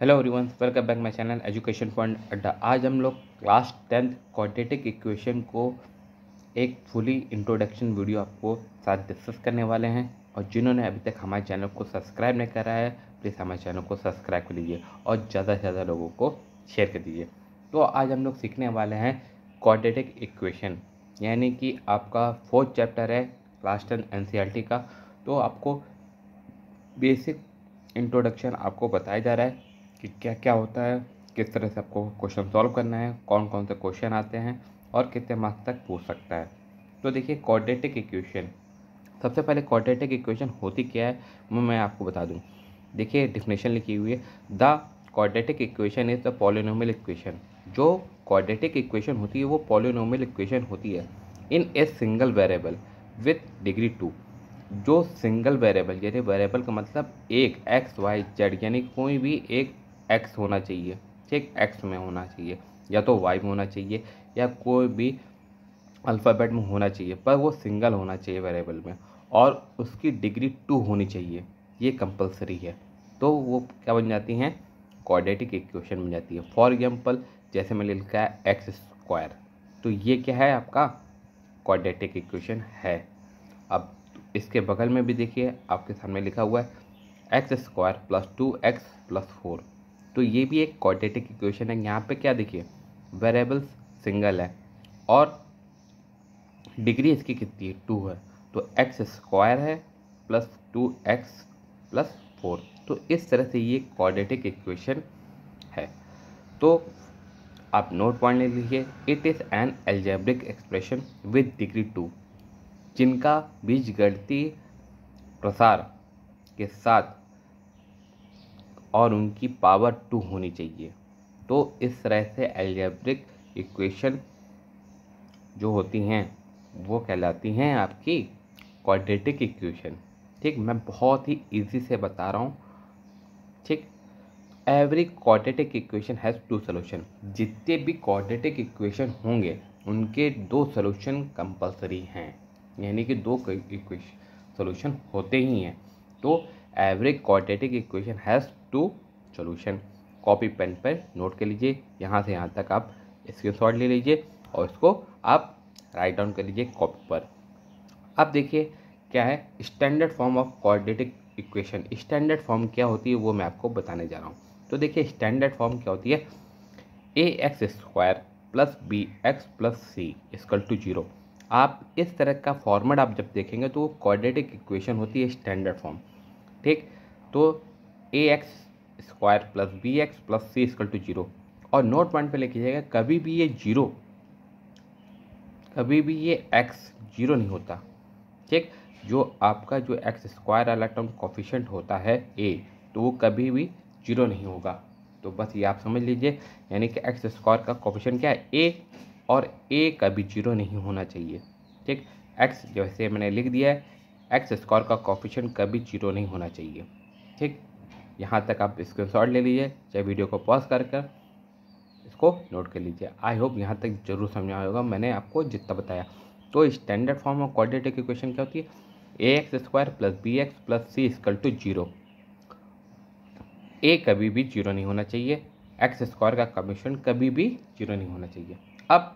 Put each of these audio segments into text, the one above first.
hello everyone welcome back my channel education fund Adda आज हम लोग क्लास टेंथ क्वाड्रेटिक इक्वेशन को एक फुली इंट्रोडक्शन वीडियो आपको साथ डिस्कस करने वाले हैं और जिन्होंने अभी तक हमारे चैनल को सब्सक्राइब नहीं करा है प्लीज़ हमारे चैनल को सब्सक्राइब कर लीजिए और ज़्यादा से ज़्यादा लोगों को शेयर कर दीजिए तो आज हम लोग सीखने वाले हैं क्वाड्रेटिक इक्वेशन यानी कि आपका फोर्थ चैप्टर है क्लास टेंथ एन का तो आपको बेसिक इंट्रोडक्शन आपको बताया जा रहा है कि क्या क्या होता है किस तरह से आपको क्वेश्चन सॉल्व करना है कौन कौन से क्वेश्चन आते हैं और कितने मार्क्स तक पूछ सकता है तो देखिए कॉर्डेटिक इक्वेशन सबसे पहले कॉर्डेटिक इक्वेशन होती क्या है वो मैं आपको बता दूँ देखिए डिफिनेशन लिखी हुई है the quadratic equation is the polynomial equation जो कॉर्डेटिक इक्वेशन होती है वो पॉलिनोमियल इक्वेशन होती है in a single variable with degree two जो सिंगल वेरिएबल यानी वेरिएबल का मतलब एक एक्स वाई जेड यानी कोई भी एक एक्स होना चाहिए ठीक एक्स में होना चाहिए या तो वाई में होना चाहिए या कोई भी अल्फ़ाबेट में होना चाहिए पर वो सिंगल होना चाहिए वेरिएबल में और उसकी डिग्री टू होनी चाहिए ये कंपलसरी है तो वो क्या बन जाती हैं क्वाड्रेटिक इक्वेशन बन जाती है फॉर एग्जाम्पल जैसे मैंने लिखा है एक्स स्क्वायर तो ये क्या है आपका क्वाड्रेटिक इक्वेशन है अब इसके बगल में भी देखिए आपके सामने लिखा हुआ है x square plus two x plus four तो ये भी एक क्वाड्रेटिक इक्वेशन है यहाँ पे क्या देखिए वेरिएबल्स सिंगल है और डिग्री इसकी कितनी है टू है तो एक्स स्क्वायर है plus two x plus four तो इस तरह से ये क्वाड्रेटिक इक्वेशन है तो आप नोट पॉइंट ले लीजिए it is an algebraic expression with degree two जिनका बीज प्रसार के साथ और उनकी पावर टू होनी चाहिए तो इस तरह से एलजेब्रिक इक्वेशन जो होती हैं वो कहलाती हैं आपकी क्वाड्रेटिक इक्वेशन ठीक मैं बहुत ही इजी से बता रहा हूँ ठीक every quadratic equation has two solution जितने भी क्वाड्रेटिक इक्वेशन होंगे उनके दो सोल्यूशन कंपलसरी हैं यानी कि दो इक्वेशन सोल्यूशन होते ही हैं तो every quadratic equation has two solution copy pen पर नोट कर लीजिए यहाँ से यहाँ तक आप स्क्रीनशॉट ले लीजिए और इसको आप राइट डाउन कर लीजिए कॉपी पर अब देखिए क्या है standard form of quadratic equation standard form क्या होती है वो मैं आपको बताने जा रहा हूँ तो देखिए स्टैंडर्ड फॉर्म क्या होती है a x square plus b x plus c equal to zero आप इस तरह का फॉर्मेट आप जब देखेंगे तो वो कोऑर्डिनेटिक इक्वेशन होती है स्टैंडर्ड फॉर्म ठीक तो a x square plus b x plus c equal to zero और नोट पॉइंट पे लिखिएगा कभी भी ये जीरो कभी भी ये एक्स जीरो नहीं होता ठीक जो आपका जो एक्स स्क्वायर वाला टर्म कॉफिशेंट होता है ए तो वो कभी भी जीरो नहीं होगा तो बस ये आप समझ लीजिए यानी कि एक्स स्क्वायर का कॉफिशेंट क्या है ए और ए कभी जीरो नहीं होना चाहिए ठीक एक्स जैसे मैंने लिख दिया है एक्स स्क्वायर का कॉफिशेंट कभी जीरो नहीं होना चाहिए ठीक यहाँ तक आप स्क्रीनशॉट ले लीजिए चाहे वीडियो को पॉज कर कर इसको नोट कर लीजिए आई होप यहाँ तक जरूर समझा होगा मैंने आपको जितना बताया तो standard form of quadratic equation क्या होती है a x square plus b x plus c equal to zero a कभी भी जीरो नहीं होना चाहिए एक्स स्क्वायर का कमीशन कभी भी जीरो नहीं होना चाहिए अब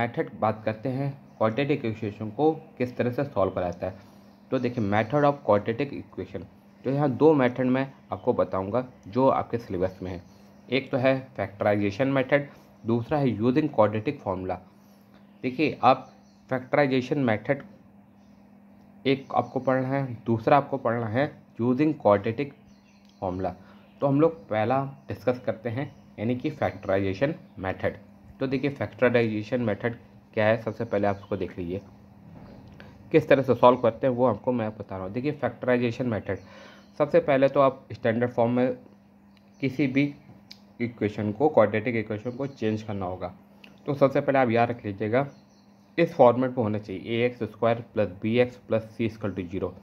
मैथड बात करते हैं क्वाड्रेटिक इक्वेशन को किस तरह से सॉल्व कराता है तो देखिए मैथड ऑफ क्वाड्रेटिक इक्वेशन तो यहाँ दो मेथड मैं आपको बताऊंगा जो आपके सिलेबस में है एक तो है फैक्टराइजेशन मेथड दूसरा है यूजिंग क्वाड्रेटिक फार्मूला देखिए आप फैक्टराइजेशन मेथड एक आपको पढ़ना है दूसरा आपको पढ़ना है यूजिंग क्वाड्रेटिक फार्मूला तो हम लोग पहला डिस्कस करते हैं यानी कि फैक्टराइजेशन मैथड तो देखिए फैक्टराइजेशन मैथड क्या है सबसे पहले आप उसको देख लीजिए किस तरह से सॉल्व करते हैं वो आपको मैं बता रहा हूँ देखिए फैक्टराइजेशन मेथड सबसे पहले तो आप स्टैंडर्ड फॉर्म में किसी भी इक्वेशन को क्वाड्रेटिक इक्वेशन को चेंज करना होगा तो सबसे पहले आप याद रख लीजिएगा इस फॉर्मेट में होना चाहिए a x square plus b x plus c equal to zero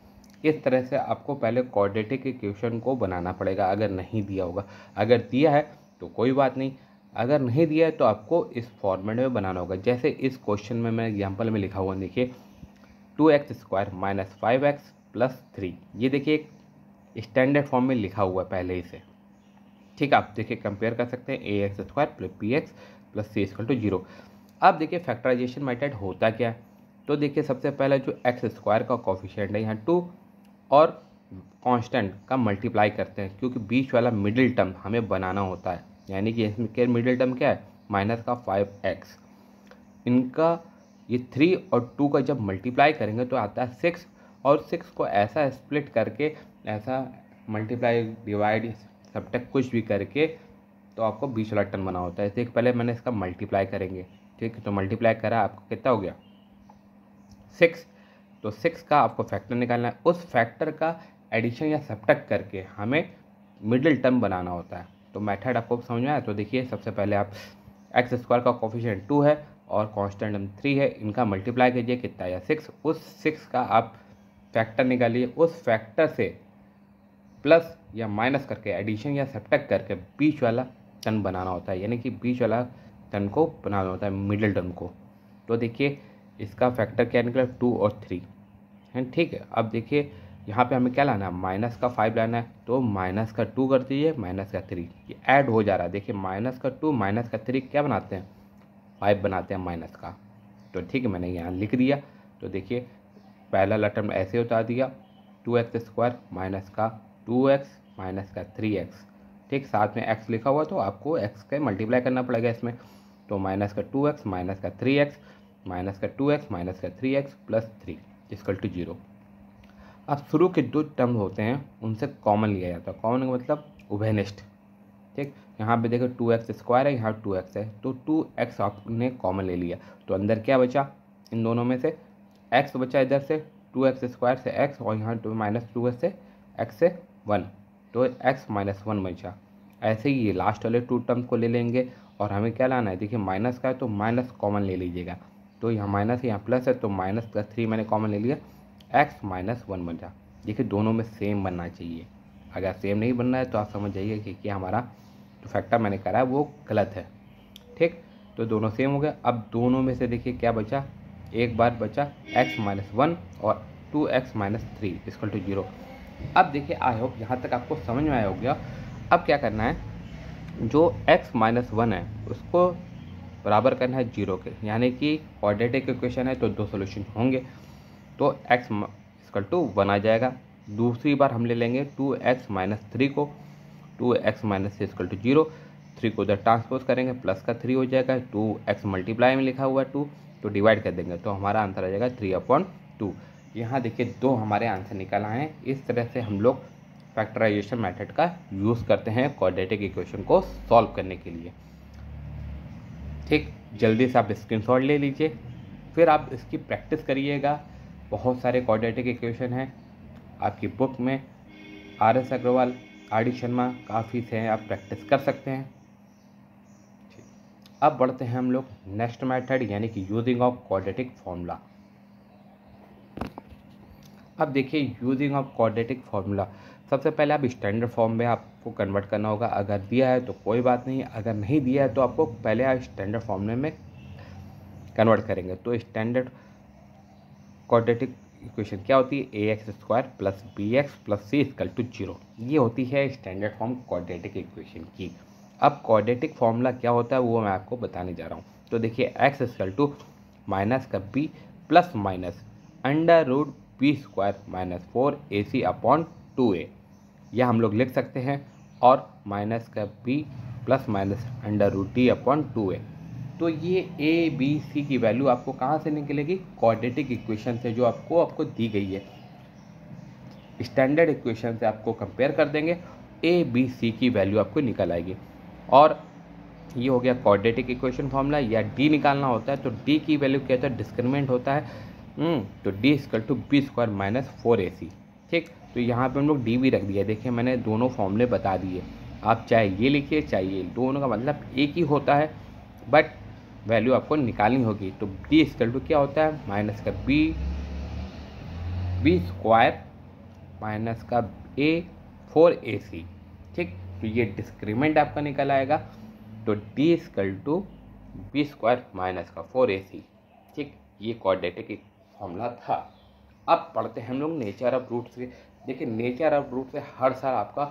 इस तरह से आपको पहले क्वाड्रेटिक इक्वेशन को बनाना पड़ेगा अगर नहीं दिया होगा अगर दिया है तो कोई बात नहीं अगर नहीं दिया है तो आपको इस फॉर्मेट में बनाना होगा जैसे इस क्वेश्चन में मैं एग्जाम्पल में लिखा हुआ देखिए two x square minus five x plus three ये देखिए एक स्टैंडर्ड फॉर्म में लिखा हुआ है पहले ही से ठीक है आप देखिए कंपेयर कर सकते हैं a x square plus b x plus c equal to zero अब देखिए फैक्टराइजेशन मेथड होता क्या है तो देखिए सबसे पहले जो एक्स स्क्वायर का कॉफिशेंट है यहाँ टू और कांस्टेंट का मल्टीप्लाई करते हैं क्योंकि बीच वाला मिडिल टर्म हमें बनाना होता है यानी कि इसमें मिडिल टर्म क्या है माइनस का फाइव एक्स इनका ये थ्री और टू का जब मल्टीप्लाई करेंगे तो आता है सिक्स और सिक्स को ऐसा स्प्लिट करके ऐसा मल्टीप्लाई डिवाइड सबटेक कुछ भी करके तो आपको बीस वाला टन बना होता है इससे पहले मैंने इसका मल्टीप्लाई करेंगे ठीक है तो मल्टीप्लाई करा आपको कितना हो गया सिक्स तो सिक्स का आपको फैक्टर निकालना है उस फैक्टर का एडिशन या सबटक करके हमें मिडिल टर्म बनाना होता है तो मेथड आपको समझ में आया तो देखिए सबसे पहले आप एक्स स्क्वायर का कॉफिशेंट टू है और कांस्टेंट हम थ्री है इनका मल्टीप्लाई कीजिए कितना आया सिक्स उस सिक्स का आप फैक्टर निकालिए उस फैक्टर से प्लस या माइनस करके एडिशन या सेप्टक करके बीच वाला टन बनाना होता है यानी कि बीच वाला टन को बनाना होता है मिडिल टर्न को तो देखिए इसका फैक्टर क्या निकला टू और थ्री है ठीक है अब देखिए यहाँ पे हमें क्या लाना है माइनस का फाइव लाना है तो माइनस का टू कर दीजिए माइनस का थ्री ये ऐड हो जा रहा है देखिए माइनस का टू माइनस का थ्री क्या बनाते हैं फाइव बनाते हैं माइनस का तो ठीक है मैंने यहाँ लिख दिया तो देखिए पहला लटम ऐसे उतार दिया टू एक्स स्क्वायर माइनस का टू एक्स माइनस का थ्री एक्स ठीक साथ में एक्स लिखा हुआ तो आपको एक्स का मल्टीप्लाई करना पड़ेगा इसमें तो माइनस का टू एक्स माइनस का थ्री एक्स माइनस का टू एक्स माइनस का three x plus three equal to zero अब शुरू के दो टर्म होते हैं उनसे कॉमन लिया जाता है कॉमन का मतलब उभयनिष्ठ ठीक यहाँ पे देखो टू एक्स स्क्वायर है यहाँ टू एक्स है तो टू एक्स आपने कॉमन ले लिया तो अंदर क्या बचा इन दोनों में से एक्स बचा इधर से टू एक्स स्क्वायर से एक्स और यहाँ टू माइनस टू एक्स से एक्स से वन तो एक्स माइनस वन बचा ऐसे ही ये लास्ट वाले टू टर्म को ले लेंगे और हमें क्या लाना है देखिए माइनस का है तो माइनस कॉमन ले लीजिएगा तो यहाँ माइनस यहाँ प्लस है तो माइनस प्लस थ्री मैंने कॉमन ले लिया एक्स माइनस वन बचा देखिए दोनों में सेम बनना चाहिए अगर सेम नहीं बनना है तो आप समझ जाइए कि, कि हमारा जो फैक्टर मैंने करा है वो गलत है ठीक तो दोनों सेम हो गया अब दोनों में से देखिए क्या बचा एक बार बचा x माइनस वन और two x minus three equal to zero अब देखिए आई होप यहाँ तक आपको समझ में आया हो गया अब क्या करना है जो x माइनस वन है उसको बराबर करना है जीरो के यानी कि क्वाड्रेटिक इक्वेशन है तो दो सोल्यूशन होंगे तो x इसकल टू वन आ जाएगा दूसरी बार हम ले लेंगे टू एक्स माइनस थ्री को two x minus c equal to zero three को उधर ट्रांसपोज करेंगे प्लस का थ्री हो जाएगा टू एक्स मल्टीप्लाई में लिखा हुआ है टू तो डिवाइड कर देंगे तो हमारा आंसर आ जाएगा थ्री अपॉन टू यहाँ देखिए दो हमारे आंसर निकल आए हैं इस तरह से हम लोग फैक्टराइजेशन मैथड का यूज़ करते हैं क्वाड्रेटिक इक्वेशन को सॉल्व करने के लिए ठीक जल्दी से आप शॉट ले लीजिए फिर आप इसकी प्रैक्टिस करिएगा बहुत सारे क्वाड्रेटिक इक्वेशन हैं आपकी बुक में R S Agarwal R Sharma काफ़ी से आप प्रैक्टिस कर सकते हैं अब बढ़ते हैं हम लोग नेक्स्ट मैथड यानी कि यूजिंग ऑफ क्वाड्रेटिक फॉर्मूला अब देखिए यूजिंग ऑफ क्वाड्रेटिक फॉर्मूला सबसे पहले आप स्टैंडर्ड फॉर्म में आपको कन्वर्ट करना होगा अगर दिया है तो कोई बात नहीं अगर नहीं दिया है तो आपको पहले आप स्टैंडर्ड फॉर्म में कन्वर्ट करेंगे तो स्टैंडर्ड क्वाड्रेटिक इक्वेशन क्या होती है a x square plus b x plus c equal to zero ये होती है स्टैंडर्ड फॉर्म कोऑर्डिनेटिक इक्वेशन की अब कॉर्डेटिक फॉर्मूला क्या होता है वो मैं आपको बताने जा रहा हूँ तो देखिए एक्स स्कल टू माइनस का b plus minus under root b square minus four a c upon two a यह हम लोग लिख सकते हैं और माइनस का b plus minus under root D upon two a तो ये ए बी सी की वैल्यू आपको कहाँ से निकलेगी क्वाड्रेटिक इक्वेशन से जो आपको आपको दी गई है स्टैंडर्ड इक्वेशन से आपको कंपेयर कर देंगे ए बी सी की वैल्यू आपको निकल आएगी और ये हो गया क्वाड्रेटिक इक्वेशन फॉर्मूला या डी निकालना होता है तो डी की वैल्यू क्या होता है डिस्क्रिमिनेंट होता है हम्म, तो D equal to b square minus four a c ठीक तो यहाँ पे हम लोग डी भी रख दिया देखिए मैंने दोनों फॉर्मूले बता दिए आप चाहे ये लिखिए चाहे ये दोनों का मतलब एक ही होता है बट वैल्यू आपको निकालनी होगी तो डी स्क्ल टू क्या होता है माइनस का बी बी स्क्वायर माइनस का ए फोर ए सी ठीक तो ये डिस्क्रीमेंट आपका निकल आएगा तो D equal to b square minus का फोर ए सी ठीक ये क्वाड्रेटिक फॉर्मूला था अब पढ़ते हैं हम लोग नेचर ऑफ रूट्स के देखिए नेचर ऑफ रूट से हर साल आपका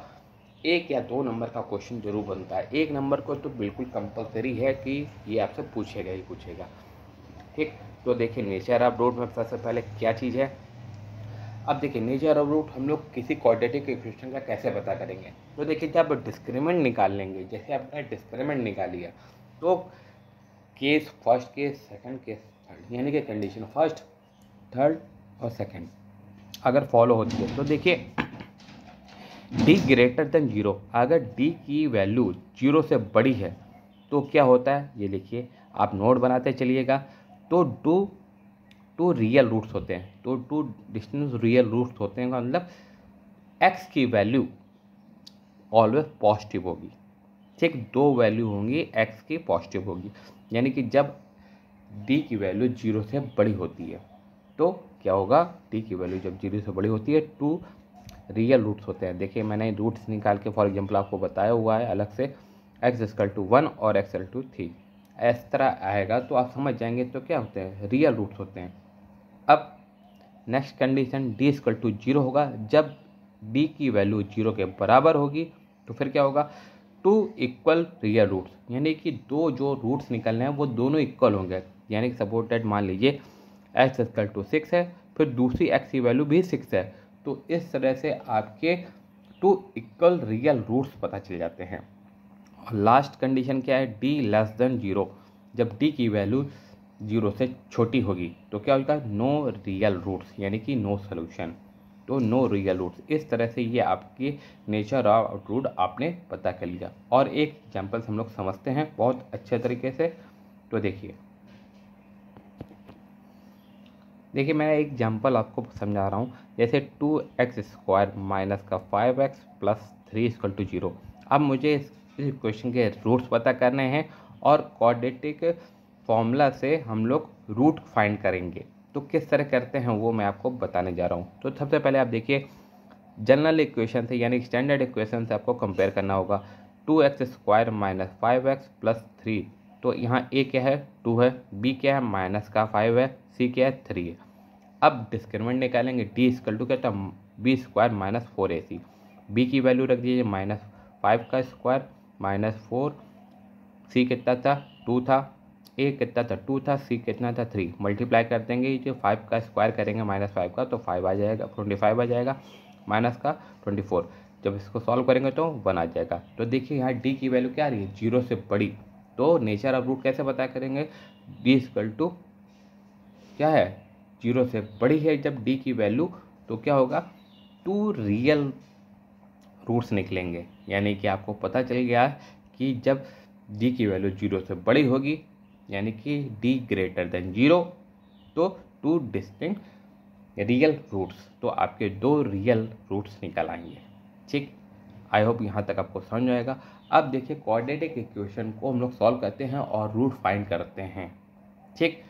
एक या दो नंबर का क्वेश्चन जरूर बनता है एक नंबर को तो बिल्कुल कंपलसरी है कि ये आपसे पूछेगा ही पूछेगा ठीक तो देखिए नेचर ऑफ रूट में सबसे पहले क्या चीज़ है अब देखिए नेचर ऑफ रूट हम लोग किसी क्वाड्रेटिक इक्वेशन का कैसे पता करेंगे तो देखिए जब डिस्क्रिमेंट निकाल लेंगे जैसे आपने डिस्क्रिमेंट निकाल लिया तो case first case second case third यानी कि कंडीशन फर्स्ट थर्ड और सेकंड अगर फॉलो होती है तो देखिए डी ग्रेटर देन जीरो अगर डी की वैल्यू जीरो से बड़ी है तो क्या होता है ये लिखिए आप नोट बनाते चलिएगा तो टू टू रियल रूट्स होते हैं तो टू डिस्टेंस रियल रूट्स होते हैं मतलब एक्स की वैल्यू ऑलवेज पॉजिटिव होगी ठीक दो वैल्यू होंगी एक्स की पॉजिटिव होगी यानी कि जब डी की वैल्यू जीरो से बड़ी होती है तो क्या होगा डी की वैल्यू जब जीरो से बड़ी होती है टू रियल रूट्स होते हैं देखिए मैंने रूट्स निकाल के फॉर एग्जाम्पल आपको बताया हुआ है अलग से एक्स स्कल टू वन और एक्सएल टू थ्री इस तरह आएगा तो आप समझ जाएंगे तो क्या होते हैं रियल रूट्स होते हैं अब next condition D equal to zero होगा जब डी की वैल्यू जीरो के बराबर होगी तो फिर क्या होगा टू इक्वल रियल रूट्स यानी कि दो जो रूट्स निकलने हैं वो दोनों इक्वल होंगे यानी सपोर्टेड मान लीजिए एक्स स्कल टू सिक्स है फिर दूसरी एक्स की वैल्यू भी सिक्स है तो इस तरह से आपके टू इक्वल रियल रूट्स पता चल जाते हैं और लास्ट कंडीशन क्या है डी लेस देन जीरो जब डी की वैल्यू जीरो से छोटी होगी तो क्या होगा नो रियल रूट्स यानी कि नो सोल्यूशन तो नो रियल रूट्स इस तरह से ये आपकी नेचर ऑफ रूट आपने पता कर लिया और एक एग्जाम्पल्स हम लोग समझते हैं बहुत अच्छे तरीके से तो देखिए देखिए मैं एक एग्जाम्पल आपको समझा रहा हूँ जैसे टू एक्स स्क्वायर माइनस का five x plus three equal to zero अब मुझे इस इक्वेशन के रूट्स पता करने हैं और कॉर्डिनेटिक फॉर्मूला से हम लोग रूट फाइंड करेंगे तो किस तरह करते हैं वो मैं आपको बताने जा रहा हूँ तो सबसे पहले आप देखिए जनरल इक्वेशन से यानी स्टैंडर्ड इक्वेशन से आपको कंपेयर करना होगा two x square minus five x plus three तो यहाँ ए क्या है टू है बी क्या है माइनस का फाइव है सी क्या है थ्री है अब डिस्क्रिमिनेंट निकालेंगे डी स्क्ल टू क्या था b square minus four a c b की वैल्यू रख दीजिए माइनस फाइव का स्क्वायर माइनस फोर सी कितना था टू था ए कितना था टू था सी कितना था थ्री मल्टीप्लाई कर देंगे जो फाइव का स्क्वायर करेंगे माइनस फाइव का तो फाइव आ जाएगा ट्वेंटी फाइव आ जाएगा माइनस का ट्वेंटी फोर जब इसको सॉल्व करेंगे तो वन आ जाएगा तो देखिए यहाँ डी की वैल्यू क्या आ रही है जीरो से बड़ी तो नेचर ऑफ रूट कैसे पता करेंगे डी इजकल टू क्या है जीरो से बड़ी है जब डी की वैल्यू तो क्या होगा टू रियल रूट्स निकलेंगे यानी कि आपको पता चल गया कि जब डी की वैल्यू जीरो से बड़ी होगी यानी कि डी ग्रेटर देन जीरो तो टू डिस्टिंक्ट रियल रूट्स तो आपके दो रियल रूट्स निकल आएंगे ठीक आई होप यहाँ तक आपको समझ आएगा अब देखिए कोऑर्डिनेटिक इक्वेशन को हम लोग सॉल्व करते हैं और रूट फाइंड करते हैं ठीक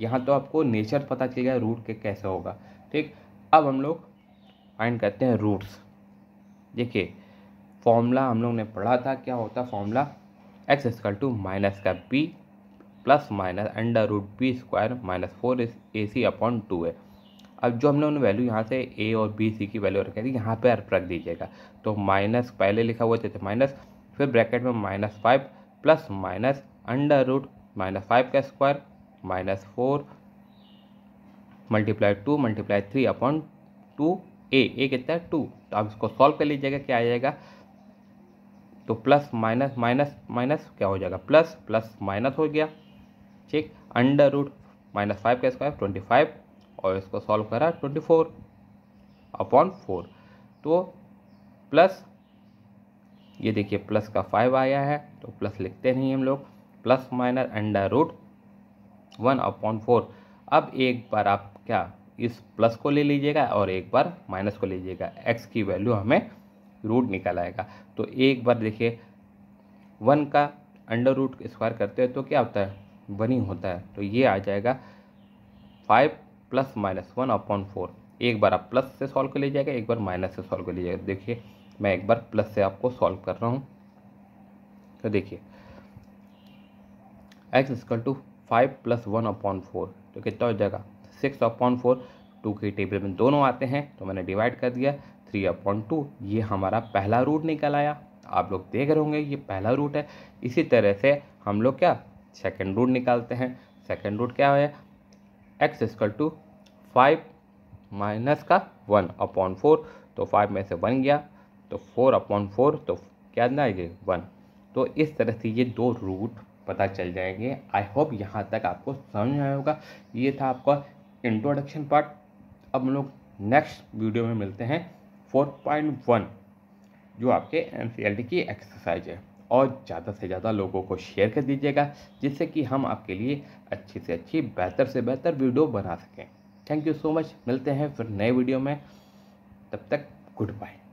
यहाँ तो आपको नेचर पता चल गया रूट के कैसे होगा ठीक अब हम लोग फाइंड करते हैं रूट्स देखिए फॉर्मूला हम लोग ने पढ़ा था क्या होता formula x square to minus का b plus minus under root b square minus four a c upon two है अब जो हम लोगों ने वैल्यू यहाँ से ए और बी सी की वैल्यू रखी थी यहाँ पर रख दीजिएगा तो माइनस पहले लिखा हुआ था माइनस तो फिर ब्रैकेट में minus five plus minus under root minus five का square minus four multiply two multiply three upon two a a कितना है टू तो आप इसको सॉल्व कर लीजिएगा क्या आ जाएगा तो प्लस माइनस माइनस माइनस क्या हो जाएगा प्लस प्लस माइनस हो गया ठीक अंडर रूट माइनस फाइव का स्क्वायर ट्वेंटी फाइव और इसको सॉल्व करा ट्वेंटी फोर अपॉन फोर तो प्लस ये देखिए प्लस का फाइव आया है तो प्लस लिखते नहीं हम लोग plus minus under root one upon four अब एक बार आप क्या इस प्लस को ले लीजिएगा और एक बार माइनस को लीजिएगा एक्स की वैल्यू हमें रूट निकल आएगा तो एक बार देखिए वन का अंडर रूट स्क्वायर करते हैं तो क्या होता है वन ही होता है तो ये आ जाएगा five plus minus one upon four एक बार आप प्लस से सॉल्व कर लीजिएगा एक बार माइनस से सॉल्व कर लीजिएगा देखिए मैं एक बार प्लस से आपको सॉल्व कर रहा हूँ तो देखिए x equal to five plus one upon four तो कितना हो जाएगा सिक्स अपॉन फोर टू के टेबल में दोनों आते हैं तो मैंने डिवाइड कर दिया थ्री अपॉन टू ये हमारा पहला रूट निकल आया आप लोग देख रहे होंगे ये पहला रूट है इसी तरह से हम लोग क्या सेकेंड रूट निकालते हैं सेकेंड रूट क्या है x equal to five minus का वन अपॉन फोर तो फाइव में से वन गया तो फोर अपॉन फोर तो क्या ना ये वन तो इस तरह से ये दो रूट पता चल जाएंगे आई होप यहाँ तक आपको समझ आया होगा ये था आपका इंट्रोडक्शन पार्ट अब हम लोग नेक्स्ट वीडियो में मिलते हैं 4.1 जो आपके एन e की एक्सरसाइज है और ज़्यादा से ज़्यादा लोगों को शेयर कर दीजिएगा जिससे कि हम आपके लिए अच्छी से अच्छी बेहतर से बेहतर वीडियो बना सकें थैंक यू सो मच मिलते हैं फिर नए वीडियो में तब तक गुड बाय